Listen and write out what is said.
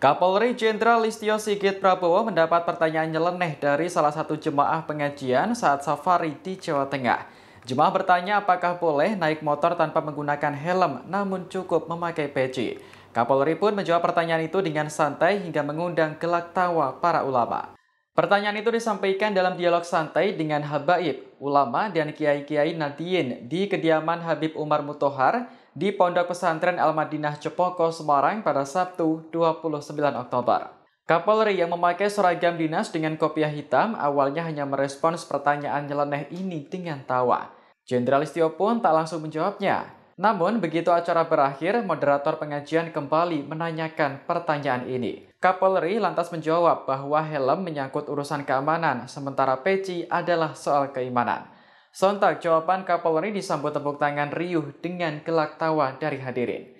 Kapolri Jenderal Listio Sigit Prabowo mendapat pertanyaan nyeleneh dari salah satu jemaah pengajian saat safari di Jawa Tengah. Jemaah bertanya apakah boleh naik motor tanpa menggunakan helm namun cukup memakai peci. Kapolri pun menjawab pertanyaan itu dengan santai hingga mengundang gelak tawa para ulama. Pertanyaan itu disampaikan dalam dialog santai dengan habaib, ulama, dan kiai-kiai Nadiyin di kediaman Habib Umar Mutohar di Pondok Pesantren Al-Madinah Cepoko, Semarang pada Sabtu 29 Oktober. Kapolri yang memakai seragam dinas dengan kopiah hitam awalnya hanya merespons pertanyaan nyeleneh ini dengan tawa. Jenderal Istio pun tak langsung menjawabnya. Namun, begitu acara berakhir, moderator pengajian kembali menanyakan pertanyaan ini. Kapolri lantas menjawab bahwa helm menyangkut urusan keamanan, sementara peci adalah soal keimanan. Sontak jawaban Kapolri disambut tepuk tangan riuh dengan gelak tawa dari hadirin.